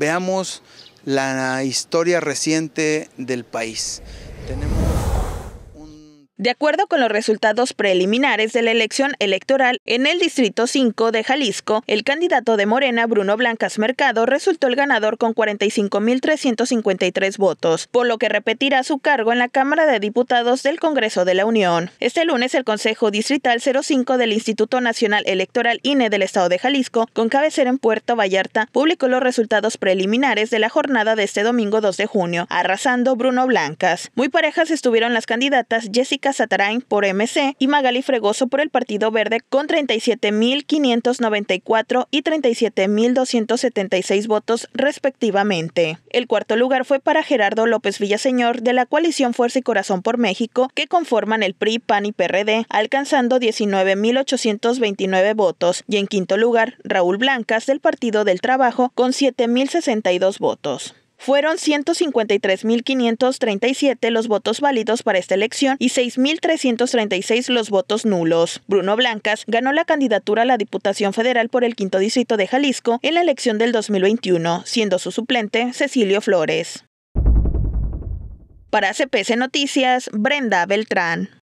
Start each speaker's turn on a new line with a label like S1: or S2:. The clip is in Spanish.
S1: Veamos la historia reciente del país. De acuerdo con los resultados preliminares de la elección electoral en el Distrito 5 de Jalisco, el candidato de Morena, Bruno Blancas Mercado, resultó el ganador con 45.353 votos, por lo que repetirá su cargo en la Cámara de Diputados del Congreso de la Unión. Este lunes, el Consejo Distrital 05 del Instituto Nacional Electoral INE del Estado de Jalisco, con cabecera en Puerto Vallarta, publicó los resultados preliminares de la jornada de este domingo 2 de junio, arrasando Bruno Blancas. Muy parejas estuvieron las candidatas Jessica Satarain por MC y Magali Fregoso por el Partido Verde con 37.594 y 37.276 votos respectivamente. El cuarto lugar fue para Gerardo López Villaseñor de la coalición Fuerza y Corazón por México que conforman el PRI, PAN y PRD, alcanzando 19.829 votos y en quinto lugar Raúl Blancas del Partido del Trabajo con 7.062 votos. Fueron 153.537 los votos válidos para esta elección y 6.336 los votos nulos. Bruno Blancas ganó la candidatura a la Diputación Federal por el quinto distrito de Jalisco en la elección del 2021, siendo su suplente Cecilio Flores. Para CPC Noticias, Brenda Beltrán.